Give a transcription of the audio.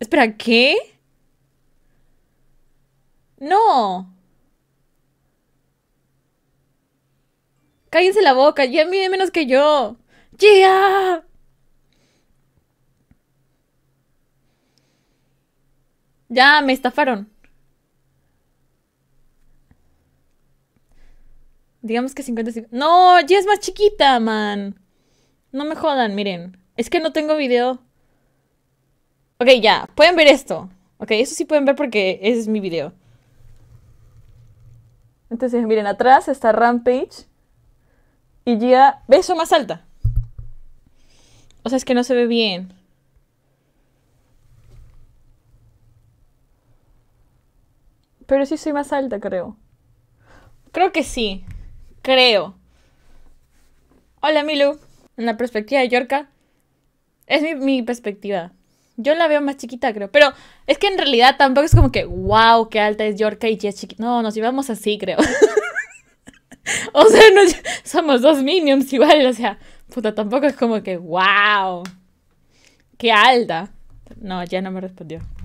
Espera, ¿qué? No. Cállense la boca, ya mide menos que yo. ¡Yeah! Ya, me estafaron. Digamos que 55. No, ya es más chiquita, man. No me jodan, miren. Es que no tengo video. Ok, ya. Pueden ver esto. Ok, eso sí pueden ver porque ese es mi video. Entonces, miren, atrás está Rampage. Y ya beso más alta. O sea, es que no se ve bien. Pero sí soy más alta, creo. Creo que sí. Creo. Hola, Milu. En la perspectiva de Yorka. Es mi perspectiva. Yo la veo más chiquita, creo. Pero es que en realidad tampoco es como que, wow, qué alta es Yorka y es chiquita. No, nos llevamos así, creo. o sea, somos dos minions igual. O sea, puta, tampoco es como que, wow, qué alta. No, ya no me respondió.